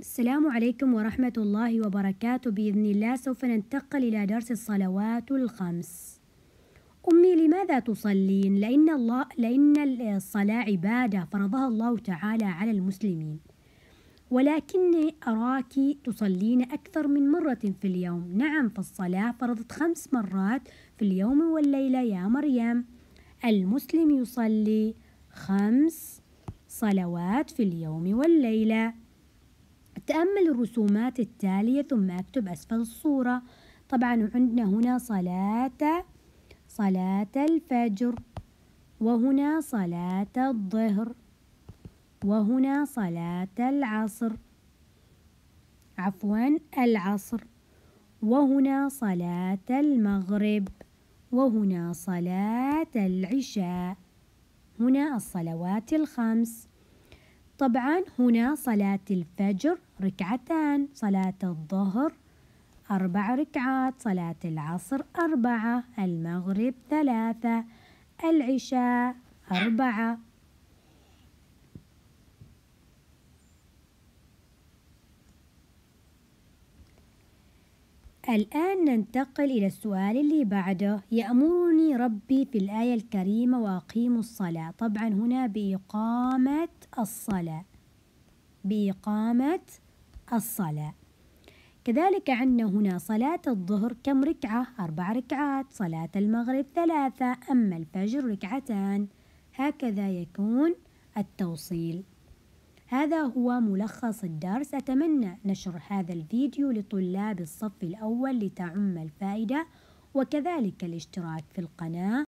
السلام عليكم ورحمة الله وبركاته بإذن الله سوف ننتقل إلى درس الصلوات الخمس أمي لماذا تصلين؟ لأن, الله لأن الصلاة عبادة فرضها الله تعالى على المسلمين ولكني أراك تصلين أكثر من مرة في اليوم نعم فالصلاة فرضت خمس مرات في اليوم والليلة يا مريم المسلم يصلي خمس صلوات في اليوم والليله تأمل الرسومات التالية ثم اكتب أسفل الصورة طبعا عندنا هنا صلاة صلاة الفجر وهنا صلاة الظهر وهنا صلاة العصر عفوا العصر وهنا صلاة المغرب وهنا صلاة العشاء هنا الصلوات الخمس طبعا هنا صلاة الفجر ركعتان صلاة الظهر أربع ركعات صلاة العصر أربعة المغرب ثلاثة العشاء أربعة الآن ننتقل إلى السؤال اللي بعده يأمرني ربي في الآية الكريمة وأقيم الصلاة طبعا هنا بإقامة الصلاة بإقامة الصلاة كذلك عندنا هنا صلاة الظهر كم ركعة؟ أربع ركعات صلاة المغرب ثلاثة أما الفجر ركعتان هكذا يكون التوصيل هذا هو ملخص الدرس أتمنى نشر هذا الفيديو لطلاب الصف الأول لتعم الفائدة وكذلك الاشتراك في القناة